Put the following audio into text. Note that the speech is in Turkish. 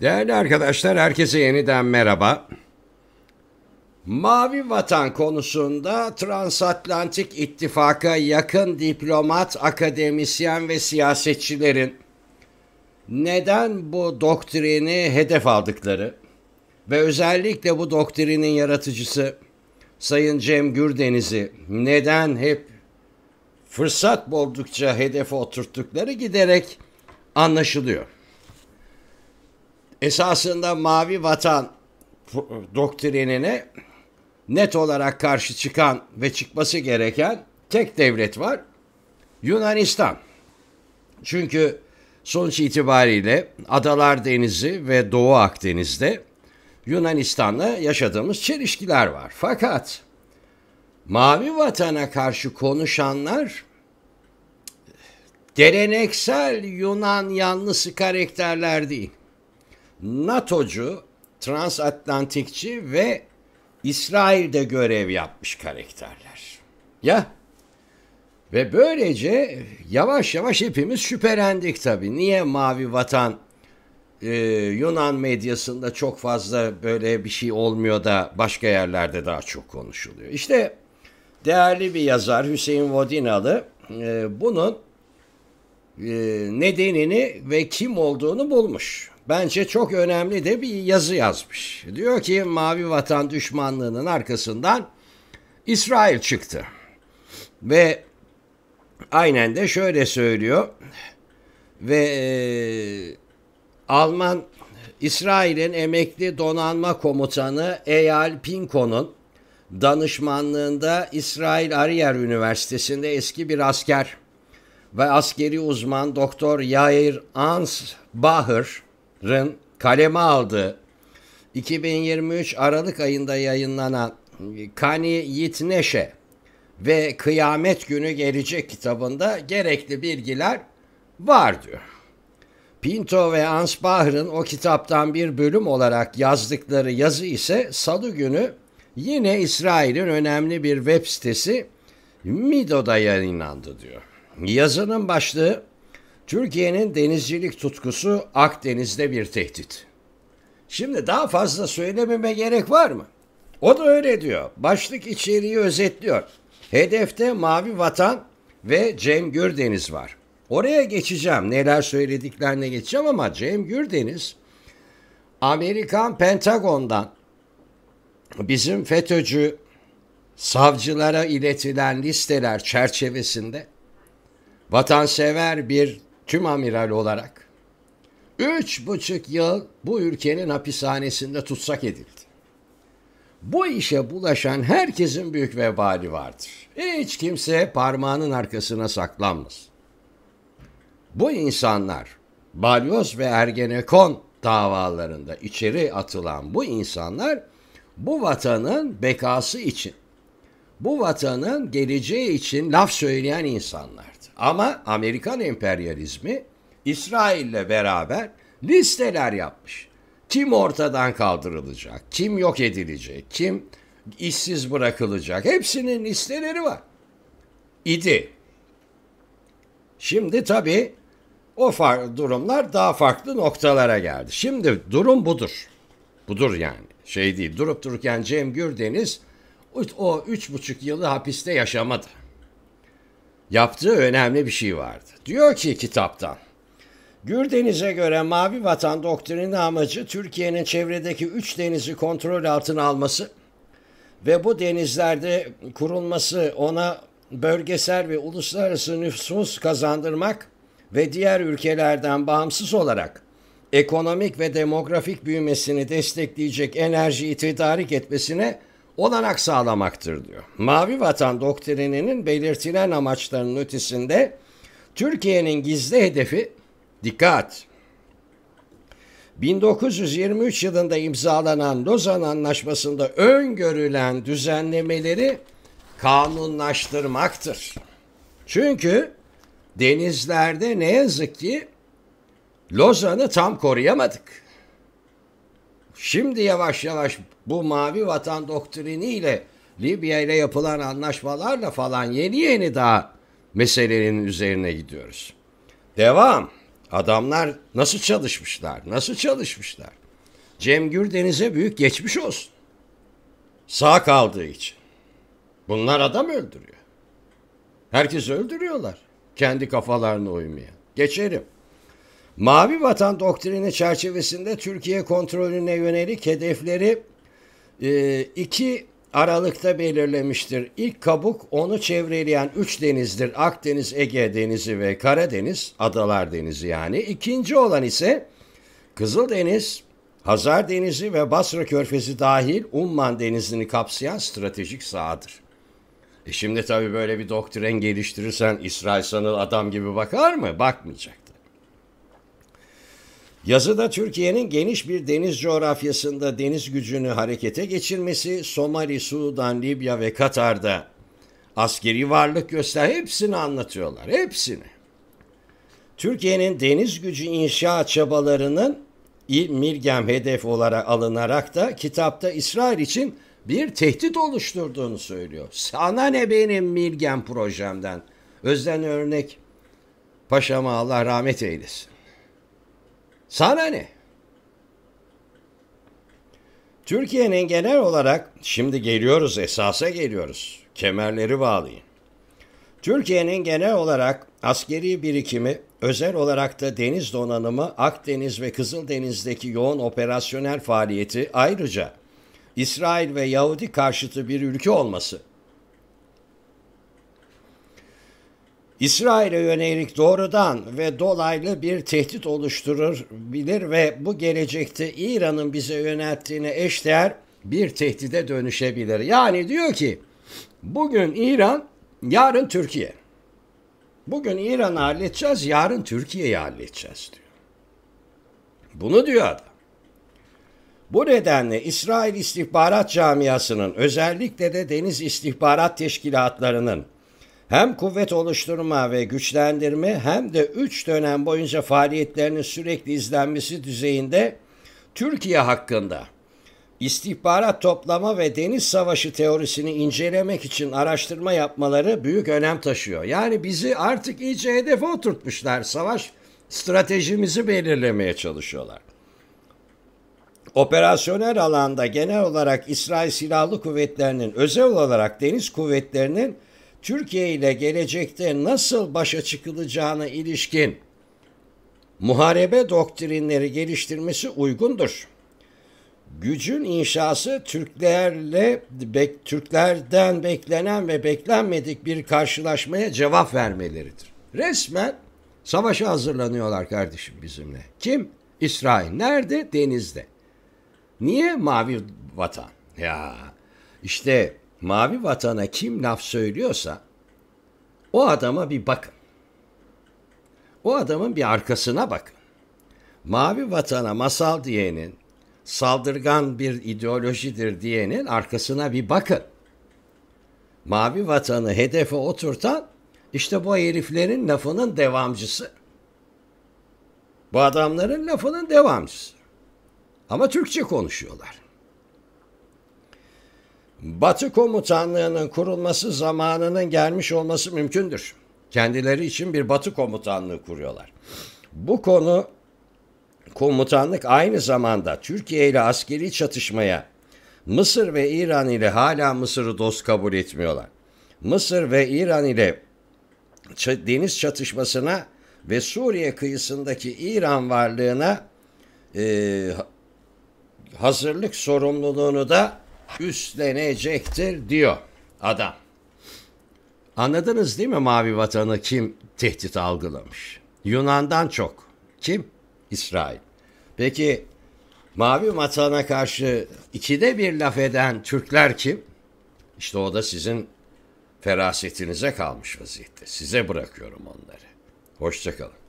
Değerli arkadaşlar, herkese yeniden merhaba. Mavi Vatan konusunda Transatlantik İttifaka yakın diplomat, akademisyen ve siyasetçilerin neden bu doktrini hedef aldıkları ve özellikle bu doktrinin yaratıcısı Sayın Cem Gürdeniz'i neden hep fırsat buldukça hedefe oturttukları giderek anlaşılıyor esasında mavi vatan doktrinine net olarak karşı çıkan ve çıkması gereken tek devlet var. Yunanistan. Çünkü sonuç itibariyle Adalar Denizi ve Doğu Akdeniz'de Yunanistan'la yaşadığımız çelişkiler var. Fakat Mavi Vatan'a karşı konuşanlar geleneksel Yunan yanlısı karakterler değil. NATO'cu, transatlantikçi ve İsrail'de görev yapmış karakterler. Ya ve böylece yavaş yavaş hepimiz şüphelendik tabii. Niye Mavi Vatan e, Yunan medyasında çok fazla böyle bir şey olmuyor da başka yerlerde daha çok konuşuluyor. İşte değerli bir yazar Hüseyin Vodinalı e, bunun e, nedenini ve kim olduğunu bulmuş bence çok önemli de bir yazı yazmış. Diyor ki mavi vatan düşmanlığının arkasından İsrail çıktı. Ve aynen de şöyle söylüyor. Ve e, Alman İsrail'in emekli donanma komutanı Eyal Pinko'nun danışmanlığında İsrail Ariyer Üniversitesi'nde eski bir asker ve askeri uzman Doktor Yair Ans Bahır Yayınları'nın kaleme aldığı 2023 Aralık ayında yayınlanan Kani Yitneşe ve Kıyamet Günü Gelecek kitabında gerekli bilgiler var diyor. Pinto ve Ansbach'ın o kitaptan bir bölüm olarak yazdıkları yazı ise salı günü yine İsrail'in önemli bir web sitesi Mido'da yayınlandı diyor. Yazının başlığı Türkiye'nin denizcilik tutkusu Akdeniz'de bir tehdit. Şimdi daha fazla söylememe gerek var mı? O da öyle diyor. Başlık içeriği özetliyor. Hedefte Mavi Vatan ve Cem Gürdeniz var. Oraya geçeceğim. Neler söylediklerine geçeceğim ama Cem Gürdeniz Amerikan Pentagon'dan bizim FETÖ'cü savcılara iletilen listeler çerçevesinde vatansever bir tüm amiral olarak üç buçuk yıl bu ülkenin hapishanesinde tutsak edildi. Bu işe bulaşan herkesin büyük vebali vardır. Hiç kimse parmağının arkasına saklanmaz. Bu insanlar balyoz ve ergenekon davalarında içeri atılan bu insanlar bu vatanın bekası için, bu vatanın geleceği için laf söyleyen insanlar. Ama Amerikan emperyalizmi İsrail'le beraber listeler yapmış. Kim ortadan kaldırılacak, kim yok edilecek, kim işsiz bırakılacak hepsinin listeleri var. İdi. Şimdi tabii o durumlar daha farklı noktalara geldi. Şimdi durum budur. Budur yani. Şey değil. Durup dururken Cem Gürdeniz o üç buçuk yılı hapiste yaşamadı yaptığı önemli bir şey vardı. Diyor ki kitaptan, Gürdeniz'e göre Mavi Vatan doktrinin amacı Türkiye'nin çevredeki üç denizi kontrol altına alması ve bu denizlerde kurulması ona bölgesel ve uluslararası nüfus kazandırmak ve diğer ülkelerden bağımsız olarak ekonomik ve demografik büyümesini destekleyecek enerjiyi tedarik etmesine olanak sağlamaktır diyor. Mavi Vatan doktrininin belirtilen amaçlarının ötesinde Türkiye'nin gizli hedefi dikkat 1923 yılında imzalanan Lozan Anlaşması'nda öngörülen düzenlemeleri kanunlaştırmaktır. Çünkü denizlerde ne yazık ki Lozan'ı tam koruyamadık. Şimdi yavaş yavaş bu mavi vatan doktriniyle Libya ile yapılan anlaşmalarla falan yeni yeni daha meselenin üzerine gidiyoruz. Devam. Adamlar nasıl çalışmışlar? Nasıl çalışmışlar? Cem Gürdeniz'e büyük geçmiş olsun. Sağ kaldığı için. Bunlar adam öldürüyor. Herkes öldürüyorlar. Kendi kafalarına uymayan. Geçerim. Mavi Vatan doktrini çerçevesinde Türkiye kontrolüne yönelik hedefleri 2 e, Aralık'ta belirlemiştir. İlk kabuk onu çevreleyen üç denizdir. Akdeniz, Ege Denizi ve Karadeniz, Adalar Denizi yani. İkinci olan ise Kızıldeniz, Hazar Denizi ve Basra Körfezi dahil Umman Denizi'ni kapsayan stratejik sahadır. E şimdi tabii böyle bir doktrin geliştirirsen İsrail sanıl adam gibi bakar mı? Bakmayacak. Yazıda Türkiye'nin geniş bir deniz coğrafyasında deniz gücünü harekete geçirmesi Somali, Sudan, Libya ve Katar'da askeri varlık göster hepsini anlatıyorlar. Hepsini. Türkiye'nin deniz gücü inşa çabalarının Milgem hedef olarak alınarak da kitapta İsrail için bir tehdit oluşturduğunu söylüyor. Sana ne benim Milgem projemden? Özden örnek. Paşama Allah rahmet eylesin. Sana ne? Türkiye'nin genel olarak şimdi geliyoruz esasa geliyoruz. Kemerleri bağlayın. Türkiye'nin genel olarak askeri birikimi, özel olarak da deniz donanımı, Akdeniz ve Kızıldeniz'deki yoğun operasyonel faaliyeti ayrıca İsrail ve Yahudi karşıtı bir ülke olması İsrail'e yönelik doğrudan ve dolaylı bir tehdit oluşturabilir ve bu gelecekte İran'ın bize yönelttiğine eşdeğer bir tehdide dönüşebilir. Yani diyor ki bugün İran, yarın Türkiye. Bugün İran halledeceğiz, yarın Türkiye'yi halledeceğiz diyor. Bunu diyor adam. Bu nedenle İsrail istihbarat camiasının özellikle de deniz istihbarat teşkilatlarının hem kuvvet oluşturma ve güçlendirme hem de 3 dönem boyunca faaliyetlerinin sürekli izlenmesi düzeyinde Türkiye hakkında istihbarat toplama ve deniz savaşı teorisini incelemek için araştırma yapmaları büyük önem taşıyor. Yani bizi artık iyice hedefe oturtmuşlar. Savaş stratejimizi belirlemeye çalışıyorlar. Operasyonel alanda genel olarak İsrail Silahlı Kuvvetleri'nin özel olarak deniz kuvvetlerinin Türkiye ile gelecekte nasıl başa çıkılacağına ilişkin muharebe doktrinleri geliştirmesi uygundur. Gücün inşası Türklerle Türklerden beklenen ve beklenmedik bir karşılaşmaya cevap vermeleridir. Resmen savaşa hazırlanıyorlar kardeşim bizimle. Kim? İsrail. Nerede? Denizde. Niye mavi vatan? Ya işte mavi vatana kim laf söylüyorsa o adama bir bakın. O adamın bir arkasına bakın. Mavi vatana masal diyenin, saldırgan bir ideolojidir diyenin arkasına bir bakın. Mavi vatanı hedefe oturtan işte bu heriflerin lafının devamcısı. Bu adamların lafının devamcısı. Ama Türkçe konuşuyorlar. Batı komutanlığının kurulması zamanının gelmiş olması mümkündür. Kendileri için bir Batı komutanlığı kuruyorlar. Bu konu komutanlık aynı zamanda Türkiye ile askeri çatışmaya Mısır ve İran ile hala Mısır'ı dost kabul etmiyorlar. Mısır ve İran ile deniz çatışmasına ve Suriye kıyısındaki İran varlığına e, hazırlık sorumluluğunu da üstlenecektir diyor adam. Anladınız değil mi mavi vatanı kim tehdit algılamış? Yunan'dan çok. Kim? İsrail. Peki mavi vatana karşı ikide bir laf eden Türkler kim? İşte o da sizin ferasetinize kalmış vaziyette. Size bırakıyorum onları. Hoşçakalın.